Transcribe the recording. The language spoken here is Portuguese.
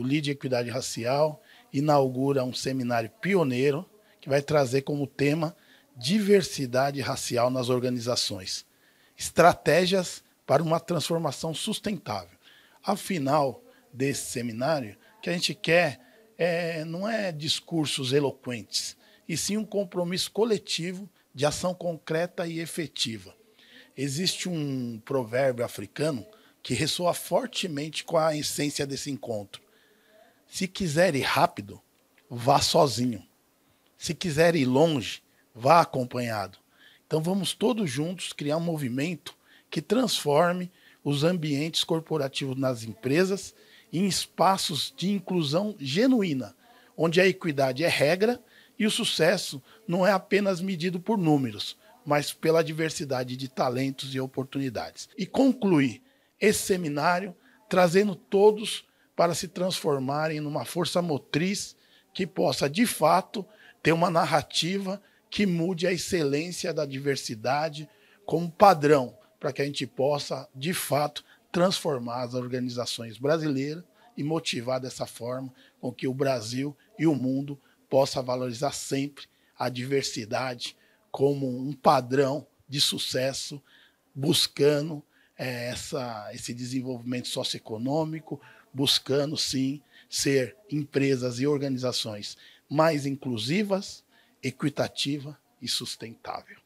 o Líder de Equidade Racial inaugura um seminário pioneiro que vai trazer como tema diversidade racial nas organizações. Estratégias para uma transformação sustentável. Afinal desse seminário, o que a gente quer é, não é discursos eloquentes, e sim um compromisso coletivo de ação concreta e efetiva. Existe um provérbio africano que ressoa fortemente com a essência desse encontro. Se quiser ir rápido, vá sozinho. Se quiser ir longe, vá acompanhado. Então vamos todos juntos criar um movimento que transforme os ambientes corporativos nas empresas em espaços de inclusão genuína, onde a equidade é regra e o sucesso não é apenas medido por números, mas pela diversidade de talentos e oportunidades. E conclui esse seminário trazendo todos para se transformarem numa força motriz que possa, de fato, ter uma narrativa que mude a excelência da diversidade como padrão, para que a gente possa, de fato, transformar as organizações brasileiras e motivar dessa forma com que o Brasil e o mundo possa valorizar sempre a diversidade como um padrão de sucesso, buscando é, essa, esse desenvolvimento socioeconômico, buscando sim ser empresas e organizações mais inclusivas, equitativa e sustentável.